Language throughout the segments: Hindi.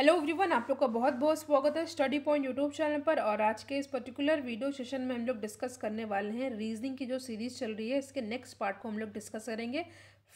हेलो एवरीवन आप लोग का बहुत बहुत स्वागत है स्टडी पॉइंट यूट्यूब चैनल पर और आज के इस पर्टिकुलर वीडियो सेशन में हम लोग डिस्कस करने वाले हैं रीजनिंग की जो सीरीज चल रही है इसके नेक्स्ट पार्ट को हम लोग डिस्कस करेंगे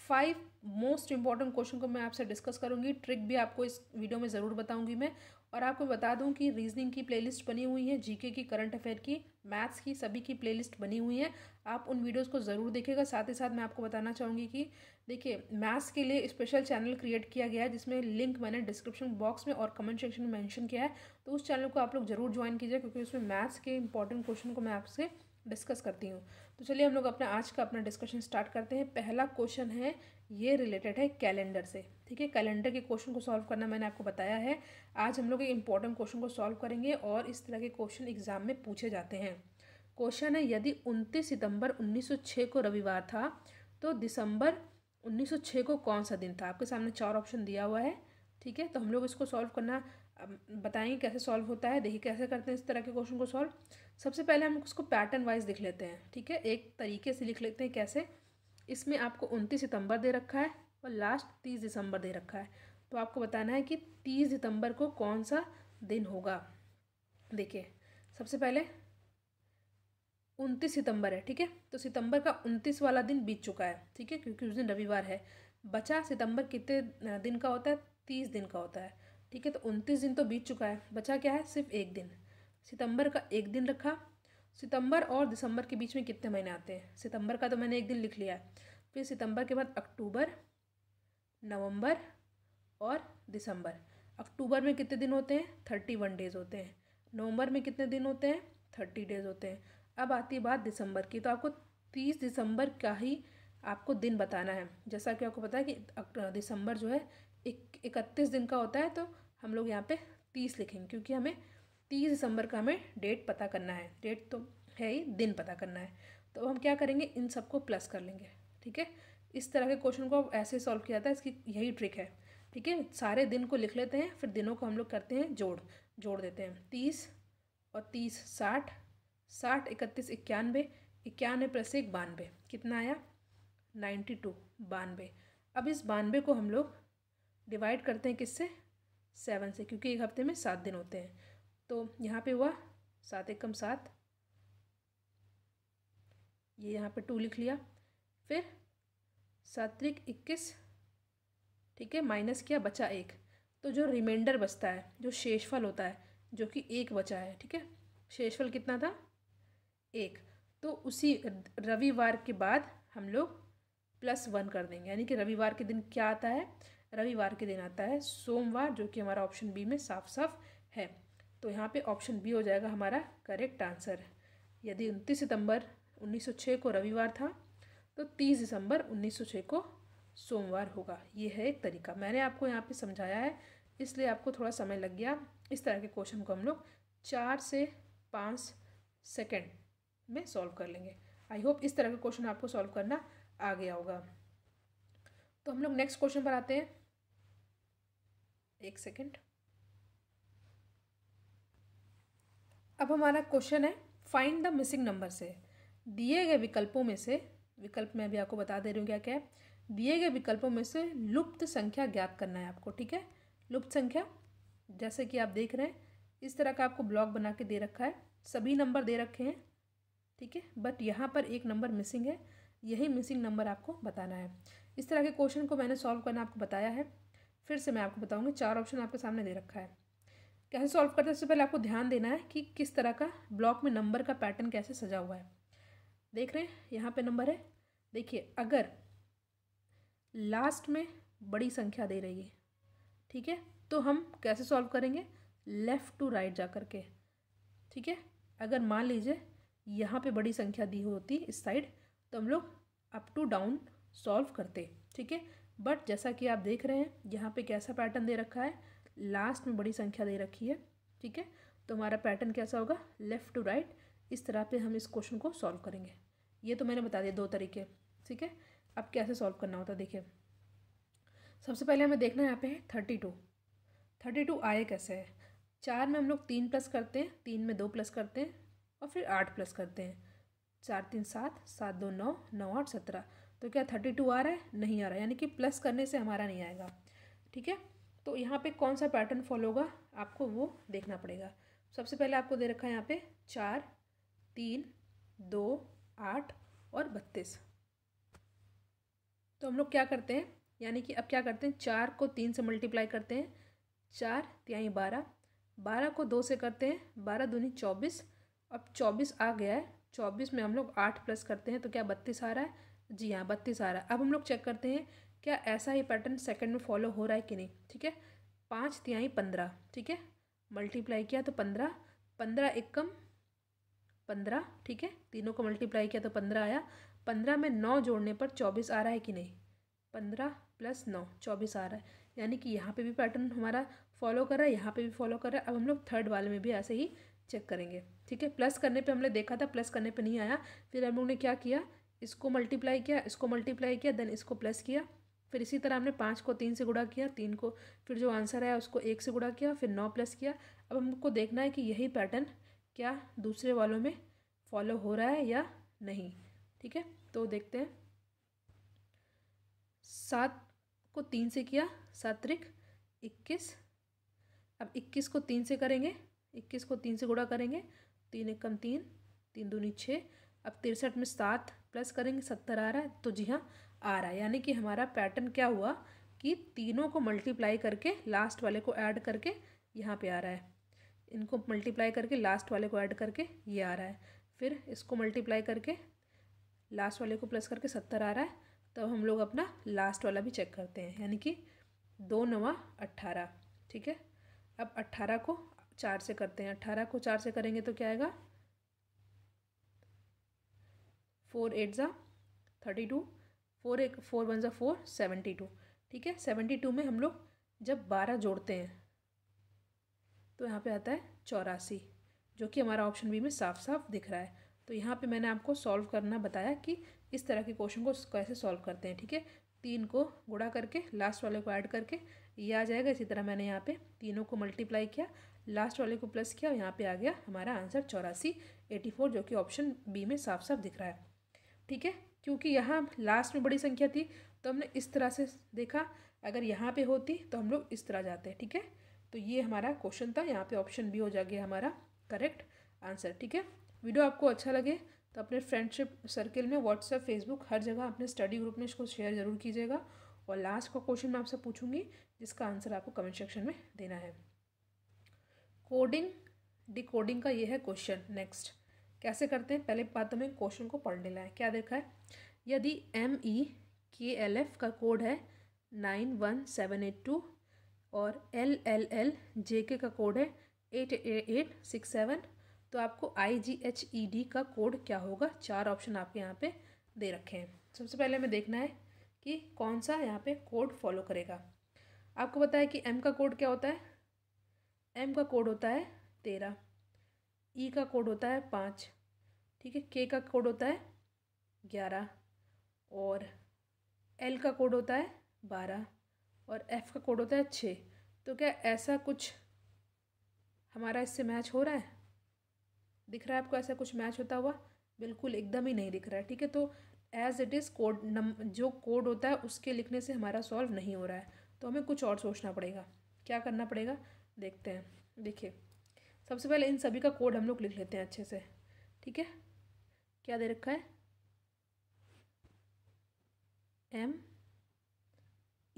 फाइव मोस्ट इंपॉर्टेंट क्वेश्चन को मैं आपसे डिस्कस करूंगी ट्रिक भी आपको इस वीडियो में ज़रूर बताऊंगी मैं और आपको बता दूं कि रीजनिंग की प्लेलिस्ट बनी हुई है जीके की करंट अफेयर की मैथ्स की सभी की प्लेलिस्ट बनी हुई है आप उन वीडियोस को ज़रूर देखिएगा साथ ही साथ मैं आपको बताना चाहूँगी कि देखिए मैथ्स के लिए स्पेशल चैनल क्रिएट किया गया है जिसमें लिंक मैंने डिस्क्रिप्शन बॉक्स में और कमेंट सेक्शन में मैंशन किया है तो उस चैनल को आप लोग ज़रूर ज्वाइन कीजिए क्योंकि उसमें मैथ्स के इंपॉर्टेंट क्वेश्चन को मैं आपसे डिस्कस करती हूँ तो चलिए हम लोग अपना आज का अपना डिस्कशन स्टार्ट करते हैं पहला क्वेश्चन है ये रिलेटेड है कैलेंडर से ठीक है कैलेंडर के क्वेश्चन को सॉल्व करना मैंने आपको बताया है आज हम लोग एक इम्पॉर्टेंट क्वेश्चन को सॉल्व करेंगे और इस तरह के क्वेश्चन एग्जाम में पूछे जाते हैं क्वेश्चन है यदि उनतीस सितंबर उन्नीस को रविवार था तो दिसंबर उन्नीस को कौन सा दिन था आपके सामने चार ऑप्शन दिया हुआ है ठीक है तो हम लोग इसको सॉल्व करना बताएंगे कैसे सॉल्व होता है देखिए कैसे करते हैं इस तरह के क्वेश्चन को सॉल्व सबसे पहले हम उसको पैटर्न वाइज लिख लेते हैं ठीक है एक तरीके से लिख लेते हैं कैसे इसमें आपको उनतीस सितंबर दे रखा है और लास्ट तीस दिसंबर दे रखा है तो आपको बताना है कि तीस दिसंबर को कौन सा दिन होगा देखिए सबसे पहले उनतीस सितंबर है ठीक है तो सितंबर का उनतीस वाला दिन बीत चुका है ठीक है क्योंकि उस दिन रविवार है बचा सितंबर कितने दिन का होता है तीस दिन का होता है ठीक है तो उनतीस दिन तो बीत चुका है बचा क्या है सिर्फ एक दिन सितंबर का एक दिन रखा सितंबर और दिसंबर के बीच में कितने महीने आते हैं सितंबर का तो मैंने एक दिन लिख लिया है फिर सितंबर के बाद अक्टूबर नवंबर और दिसंबर अक्टूबर में कितने दिन होते हैं थर्टी वन डेज़ होते हैं नवंबर में कितने दिन होते हैं थर्टी डेज़ होते हैं अब आती बात दिसंबर की तो आपको तीस दिसंबर का ही आपको दिन बताना है जैसा कि आपको पता है कि दिसंबर जो है एक इकतीस दिन का होता है तो हम लोग यहाँ पे तीस लिखेंगे क्योंकि हमें तीस दिसंबर का हमें डेट पता करना है डेट तो है ही दिन पता करना है तो हम क्या करेंगे इन सबको प्लस कर लेंगे ठीक है इस तरह के क्वेश्चन को ऐसे सॉल्व किया जाता है इसकी यही ट्रिक है ठीक है सारे दिन को लिख लेते हैं फिर दिनों को हम लोग करते हैं जोड़ जोड़ देते हैं तीस और तीस साठ साठ इकतीस इक्यानवे इक्यानवे प्लस एक बानवे कितना आया नाइन्टी टू बानवे अब इस बानवे को हम लोग डिवाइड करते हैं किससे सेवन से क्योंकि एक हफ्ते में सात दिन होते हैं तो यहाँ पे हुआ सात एक कम सात ये यहाँ पे टू लिख लिया फिर सात्विक इक्कीस ठीक है माइनस किया बचा एक तो जो रिमाइंडर बचता है जो शेषफल होता है जो कि एक बचा है ठीक है शेषफल कितना था एक तो उसी रविवार के बाद हम लोग प्लस वन कर देंगे यानी कि रविवार के दिन क्या आता है रविवार के दिन आता है सोमवार जो कि हमारा ऑप्शन बी में साफ साफ है तो यहाँ पे ऑप्शन बी हो जाएगा हमारा करेक्ट आंसर यदि उनतीस सितंबर 1906 को रविवार था तो 30 दिसंबर 1906 को सोमवार होगा ये है एक तरीका मैंने आपको यहाँ पे समझाया है इसलिए आपको थोड़ा समय लग गया इस तरह के क्वेश्चन को हम लोग चार से पाँच सेकेंड में सॉल्व कर लेंगे आई होप इस तरह का क्वेश्चन आपको सॉल्व करना आ गया होगा तो हम लोग नेक्स्ट क्वेश्चन पर आते हैं एक सेकेंड अब हमारा क्वेश्चन है फाइंड द मिसिंग नंबर से दिए गए विकल्पों में से विकल्प मैं अभी आपको बता दे रही हूँ क्या क्या है दिए गए विकल्पों में से लुप्त संख्या ज्ञात करना है आपको ठीक है लुप्त संख्या जैसे कि आप देख रहे हैं इस तरह का आपको ब्लॉक बना के दे रखा है सभी नंबर दे रखे हैं ठीक है बट यहाँ पर एक नंबर मिसिंग है यही मिसिंग नंबर आपको बताना है इस तरह के क्वेश्चन को मैंने सॉल्व करना आपको बताया है फिर से मैं आपको बताऊंगी चार ऑप्शन आपके सामने दे रखा है कैसे सॉल्व करते हैं सबसे पहले आपको ध्यान देना है कि किस तरह का ब्लॉक में नंबर का पैटर्न कैसे सजा हुआ है देख रहे हैं यहाँ पे नंबर है देखिए अगर लास्ट में बड़ी संख्या दे रही है ठीक है तो हम कैसे सॉल्व करेंगे लेफ़्ट टू राइट जा कर के ठीक है अगर मान लीजिए यहाँ पे बड़ी संख्या दी होती इस साइड तो हम लोग अप टू डाउन सॉल्व करते ठीक है बट जैसा कि आप देख रहे हैं यहाँ पे कैसा पैटर्न दे रखा है लास्ट में बड़ी संख्या दे रखी है ठीक है तो हमारा पैटर्न कैसा होगा लेफ़्ट टू राइट इस तरह पे हम इस क्वेश्चन को सॉल्व करेंगे ये तो मैंने बता दिया दो तरीके ठीक है अब कैसे सॉल्व करना होता है देखिए सबसे पहले हमें देखना है यहाँ पे है थर्टी टू थर्टी टू आए कैसे है चार में हम लोग तीन प्लस करते हैं तीन में दो प्लस करते हैं और फिर आठ प्लस करते हैं चार तीन सात सात दो नौ नौ आठ सत्रह तो क्या थर्टी टू आ रहा है नहीं आ रहा यानी कि प्लस करने से हमारा नहीं आएगा ठीक है तो यहाँ पे कौन सा पैटर्न फॉलो होगा आपको वो देखना पड़ेगा सबसे पहले आपको दे रखा है यहाँ पे चार तीन दो आठ और बत्तीस तो हम लोग क्या करते हैं यानी कि अब क्या करते हैं चार को तीन से मल्टीप्लाई करते हैं चार त्याई बारह बारह को दो से करते हैं बारह दूनी चौबीस अब चौबीस आ गया है चौबीस में हम लोग आठ प्लस करते हैं तो क्या बत्तीस आ रहा है जी हाँ बत्तीस आ रहा है अब हम लोग चेक करते हैं क्या ऐसा ही पैटर्न सेकंड में फॉलो हो रहा है कि नहीं ठीक है पाँच तिहाई पंद्रह ठीक है मल्टीप्लाई किया तो पंद्रह पंद्रह एकम पंद्रह ठीक है तीनों को मल्टीप्लाई किया तो पंद्रह आया पंद्रह में नौ जोड़ने पर चौबीस आ रहा है कि नहीं पंद्रह प्लस नौ चौबीस आ रहा है यानी कि यहाँ पे भी पैटर्न हमारा फॉलो कर रहा है यहाँ पे भी फॉलो कर रहा है अब हम लोग थर्ड वाले में भी ऐसे ही चेक करेंगे ठीक है प्लस करने पे हमने देखा था प्लस करने पे नहीं आया फिर हम लोग ने क्या किया इसको मल्टीप्लाई किया इसको मल्टीप्लाई किया देन इसको प्लस किया फिर इसी तरह हमने पाँच को तीन से गुड़ा किया तीन को फिर जो आंसर आया उसको एक से गुड़ा किया फिर नौ प्लस किया अब हमको देखना है कि यही पैटर्न क्या दूसरे वालों में फॉलो हो रहा है या नहीं ठीक है तो देखते हैं सात को तीन से किया सात त्रिक इक्कीस अब इक्कीस को तीन से करेंगे इक्कीस को तीन से गुड़ा करेंगे तीन एक कम तीन तीन दूनी छः अब तिरसठ में सात प्लस करेंगे सत्तर आ रहा है तो जी हाँ आ रहा है यानी कि हमारा पैटर्न क्या हुआ कि तीनों को मल्टीप्लाई करके लास्ट वाले को ऐड करके यहाँ पे आ रहा है इनको मल्टीप्लाई करके लास्ट वाले को ऐड करके ये आ रहा है फिर इसको मल्टीप्लाई करके लास्ट वाले को प्लस करके सत्तर आ रहा है तो हम लोग अपना लास्ट वाला भी चेक करते हैं यानी कि दो नवा अट्ठारह ठीक है अब अट्ठारह को चार से करते हैं अट्ठारह को चार से करेंगे तो क्या आएगा फोर एट ज़ा थर्टी टू फोर एक फोर वन ज़ा फोर सेवेंटी टू ठीक है सेवेंटी टू में हम लोग जब बारह जोड़ते हैं तो यहाँ पे आता है चौरासी जो कि हमारा ऑप्शन बी में साफ साफ दिख रहा है तो यहाँ पे मैंने आपको सॉल्व करना बताया कि इस तरह के क्वेश्चन को कैसे सॉल्व करते हैं ठीक है तीन को गुड़ा करके लास्ट वाले को ऐड करके ये आ जाएगा इसी तरह मैंने यहाँ पे तीनों को मल्टीप्लाई किया लास्ट वाले को प्लस किया और यहाँ पे आ गया हमारा आंसर चौरासी एटी फोर जो कि ऑप्शन बी में साफ साफ दिख रहा है ठीक है क्योंकि यहाँ लास्ट में बड़ी संख्या थी तो हमने इस तरह से देखा अगर यहाँ पे होती तो हम लोग इस तरह जाते हैं ठीक है तो ये हमारा क्वेश्चन था यहाँ पे ऑप्शन भी हो जाएगा हमारा करेक्ट आंसर ठीक है वीडियो आपको अच्छा लगे तो अपने फ्रेंडशिप सर्किल में व्हाट्सएप फेसबुक हर जगह अपने स्टडी ग्रुप में इसको शेयर ज़रूर कीजिएगा और लास्ट का क्वेश्चन मैं आपसे पूछूंगी जिसका आंसर आपको कमेंट सेक्शन में देना है कोडिंग डिकोडिंग का ये है क्वेश्चन नेक्स्ट कैसे करते हैं पहले बात हमें क्वेश्चन को पढ़ लेना है क्या देखा है यदि एम ई के एल एफ का कोड है nine one seven eight two और L L L J K का कोड है एट एट सिक्स सेवन तो आपको I G H E D का कोड क्या होगा चार ऑप्शन आपके यहाँ पे दे रखे हैं सबसे पहले हमें देखना है कि कौन सा यहाँ पे कोड फॉलो करेगा आपको पता है कि एम का कोड क्या होता है एम का कोड होता है तेरह ई e का कोड होता है पाँच ठीक है के का कोड होता है ग्यारह और एल का कोड होता है बारह और एफ़ का कोड होता है छः तो क्या ऐसा कुछ हमारा इससे मैच हो रहा है दिख रहा है आपको ऐसा कुछ मैच होता हुआ बिल्कुल एकदम ही नहीं दिख रहा है ठीक है तो as it is code num जो कोड होता है उसके लिखने से हमारा सॉल्व नहीं हो रहा है तो हमें कुछ और सोचना पड़ेगा क्या करना पड़ेगा देखते हैं देखिए सबसे पहले इन सभी का कोड हम लोग लिख लेते हैं अच्छे से ठीक है क्या दे रखा है एम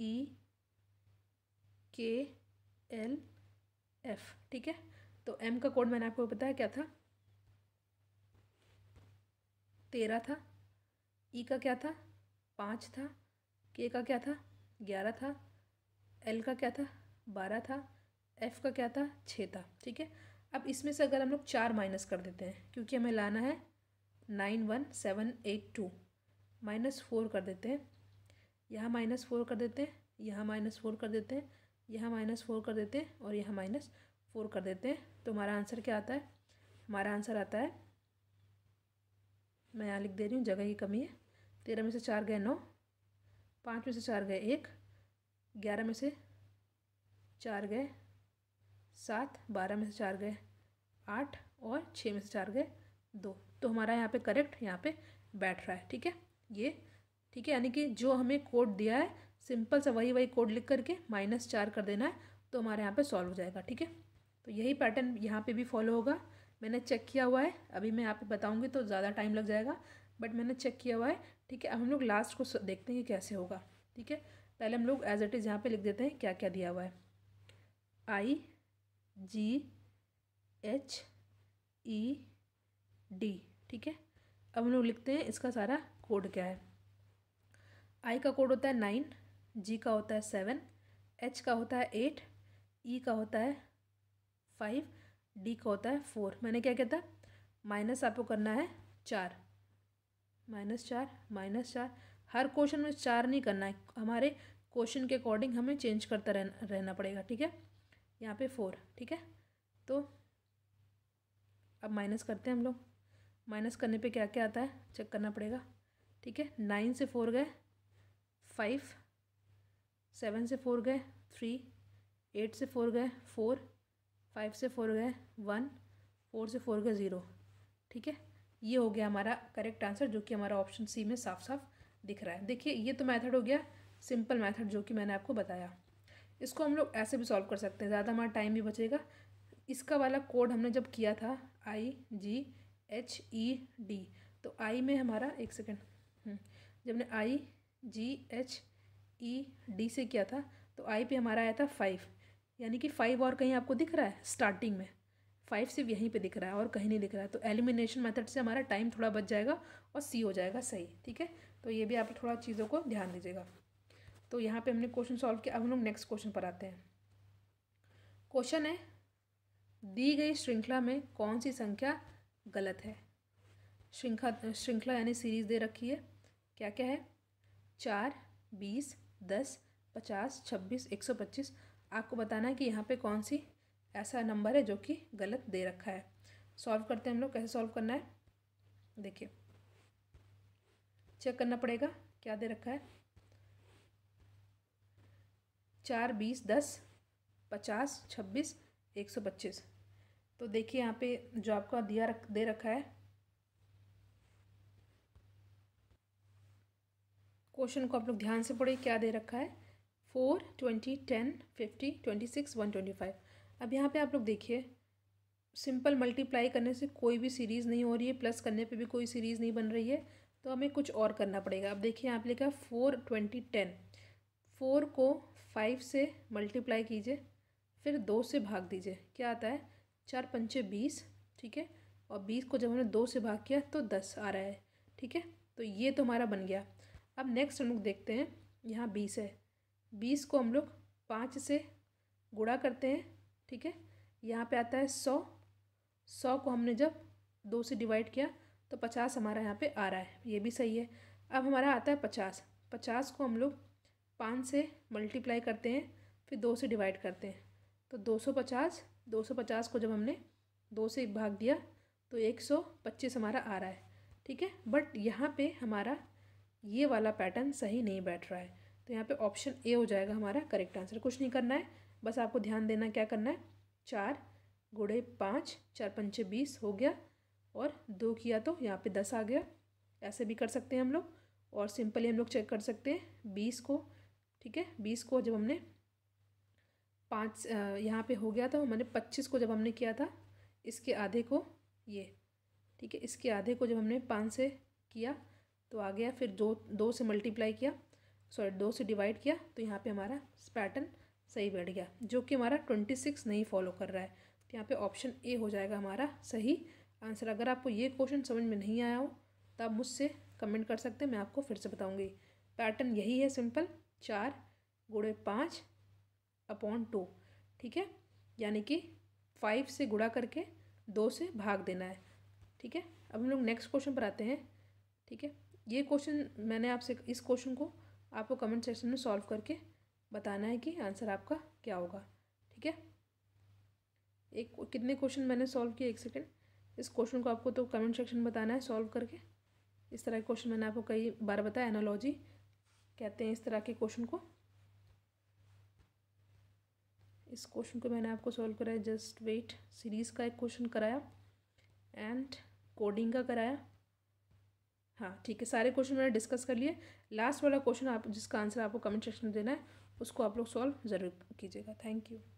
ई के एल एफ ठीक है तो एम का कोड मैंने आपको बताया क्या था तेरह था ई e का क्या था पाँच था के का क्या था ग्यारह था एल का क्या था बारह था एफ़ का क्या था छः था ठीक है अब इसमें से अगर हम लोग चार माइनस कर देते हैं क्योंकि हमें लाना है nine one seven eight two minus four कर देते हैं यहाँ माइनस फोर कर देते हैं यहाँ माइनस फोर कर देते हैं यहाँ माइनस फोर कर देते हैं और यहाँ माइनस फोर कर देते हैं तो हमारा आंसर क्या आता है हमारा आंसर आता है मैं यहाँ लिख दे रही हूँ जगह की कमी है तेरह में से चार गए नौ पाँच में से चार गए एक ग्यारह में से चार गए सात बारह में से चार गए आठ और छः में से चार गए दो तो हमारा यहाँ पे करेक्ट यहाँ पे बैठ रहा है ठीक है ये ठीक है यानी कि जो हमें कोड दिया है सिंपल सा वही वही कोड लिख करके माइनस चार कर देना है तो हमारे यहाँ पे सॉल्व हो जाएगा ठीक है तो यही पैटर्न यहाँ पे भी फॉलो होगा मैंने चेक किया हुआ है अभी मैं यहाँ पे बताऊँगी तो ज़्यादा टाइम लग जाएगा बट मैंने चेक किया हुआ है ठीक है अब हम लोग लास्ट को देखते हैं कि कैसे होगा ठीक है पहले हम लोग एज इट इज़ यहाँ पर लिख देते हैं क्या क्या दिया हुआ है आई जी एच ई डी ठीक है अब हम लोग लिखते हैं इसका सारा कोड क्या है आई का कोड होता है नाइन जी का होता है सेवन एच का होता है एट ई e का होता है फाइव डी का होता है फोर मैंने क्या कहता माइनस आपको करना है चार माइनस चार माइनस चार हर क्वेश्चन में चार नहीं करना है हमारे क्वेश्चन के अकॉर्डिंग हमें चेंज करता रहना रहना पड़ेगा ठीक है यहाँ पे फोर ठीक है तो अब माइनस करते हैं हम लोग माइनस करने पे क्या क्या आता है चेक करना पड़ेगा ठीक है नाइन से फोर गए फाइव सेवन से फोर गए थ्री एट से फोर गए फोर फाइव से फोर गए वन फोर से फोर गए ज़ीरो ठीक है ये हो गया हमारा करेक्ट आंसर जो कि हमारा ऑप्शन सी में साफ साफ दिख रहा है देखिए ये तो मैथड हो गया सिंपल मैथड जो कि मैंने आपको बताया इसको हम लोग ऐसे भी सॉल्व कर सकते हैं ज़्यादा हमारा टाइम भी बचेगा इसका वाला कोड हमने जब किया था आई जी एच ई डी तो आई में हमारा एक सेकेंड हम्म। जब ने आई जी एच ई डी से किया था तो आई पे हमारा आया था फाइव यानी कि फाइव और कहीं आपको दिख रहा है स्टार्टिंग में फाइव सिर्फ यहीं पे दिख रहा है और कहीं नहीं दिख रहा है तो एलिमिनेशन मेथड से हमारा टाइम थोड़ा बच जाएगा और सी हो जाएगा सही ठीक है तो ये भी आप थोड़ा चीज़ों को ध्यान दीजिएगा तो यहाँ पे हमने क्वेश्चन सॉल्व किया अब हम लोग नेक्स्ट क्वेश्चन पर आते हैं क्वेश्चन है दी गई श्रृंखला में कौन सी संख्या गलत है श्रृंखला श्रृंखला यानी सीरीज़ दे रखी है क्या क्या है चार बीस दस पचास छब्बीस एक सौ पच्चीस आपको बताना है कि यहाँ पे कौन सी ऐसा नंबर है जो कि गलत दे रखा है सॉल्व करते हैं हम लोग कैसे सॉल्व करना है देखिए चेक करना पड़ेगा क्या दे रखा है चार बीस दस पचास छब्बीस एक सौ पच्चीस तो देखिए यहाँ पे जो आपका दिया रख दे रखा है क्वेश्चन को आप लोग ध्यान से पढ़िए क्या दे रखा है four twenty ten fifty twenty six one twenty five अब यहाँ पे आप लोग देखिए सिंपल मल्टीप्लाई करने से कोई भी सीरीज़ नहीं हो रही है प्लस करने पे भी कोई सीरीज़ नहीं बन रही है तो हमें कुछ और करना पड़ेगा अब देखिए यहाँ पे लिखा फोर ट्वेंटी टेन फोर को फाइव से मल्टीप्लाई कीजिए फिर दो से भाग दीजिए क्या आता है चार पंचे बीस ठीक है और बीस को जब हमने दो से भाग किया तो दस आ रहा है ठीक है तो ये तो हमारा बन गया अब नेक्स्ट हम लोग देखते हैं यहाँ बीस है बीस को हम लोग पाँच से गुड़ा करते हैं ठीक है यहाँ पे आता है सौ सौ को हमने जब दो से डिवाइड किया तो पचास हमारा यहाँ पे आ रहा है ये भी सही है अब हमारा आता है पचास पचास को हम लोग पाँच से मल्टीप्लाई करते हैं फिर दो से डिवाइड करते हैं तो दो सौ पचास दो सौ पचास को जब हमने दो से भाग दिया तो एक सौ पच्चीस हमारा आ रहा है ठीक है बट यहाँ पे हमारा ये वाला पैटर्न सही नहीं बैठ रहा है तो यहाँ पे ऑप्शन ए हो जाएगा हमारा करेक्ट आंसर कुछ नहीं करना है बस आपको ध्यान देना क्या करना है चार गुड़े पाँच चार पंचे बीस हो गया और दो किया तो यहाँ पे दस आ गया ऐसे भी कर सकते हैं हम लोग और सिंपली हम लोग चेक कर सकते हैं बीस को ठीक है बीस को जब हमने पाँच यहाँ पे हो गया था मैंने पच्चीस को जब हमने किया था इसके आधे को ये ठीक है इसके आधे को जब हमने पाँच से किया तो आ गया फिर दो दो से मल्टीप्लाई किया सॉरी दो से डिवाइड किया तो यहाँ पे हमारा पैटर्न सही बैठ गया जो कि हमारा ट्वेंटी सिक्स नहीं फॉलो कर रहा है तो यहाँ पे ऑप्शन ए हो जाएगा हमारा सही आंसर अगर आपको ये क्वेश्चन समझ में नहीं आया हो तो आप मुझसे कमेंट कर सकते हैं मैं आपको फिर से बताऊँगी पैटर्न यही है सिंपल चार गुड़े पाँच अपॉन टू ठीक है यानी कि फाइव से गुड़ा करके दो से भाग देना है ठीक है अब हम लोग नेक्स्ट क्वेश्चन पर आते हैं ठीक है ये क्वेश्चन मैंने आपसे इस क्वेश्चन को आपको कमेंट सेक्शन में सॉल्व करके बताना है कि आंसर आपका क्या होगा ठीक है एक कितने क्वेश्चन मैंने सॉल्व किए एक सेकेंड इस क्वेश्चन को आपको तो कमेंट सेक्शन में बताना है सॉल्व करके इस तरह के क्वेश्चन मैंने आपको कई बार बताया एनोलॉजी कहते हैं इस तरह के क्वेश्चन को इस क्वेश्चन को मैंने आपको सॉल्व कराया जस्ट वेट सीरीज़ का एक क्वेश्चन कराया एंड कोडिंग का कराया हाँ ठीक है सारे क्वेश्चन मैंने डिस्कस कर लिए लास्ट वाला क्वेश्चन आप जिसका आंसर आपको कमेंट सेक्शन में देना है उसको आप लोग सॉल्व ज़रूर कीजिएगा थैंक यू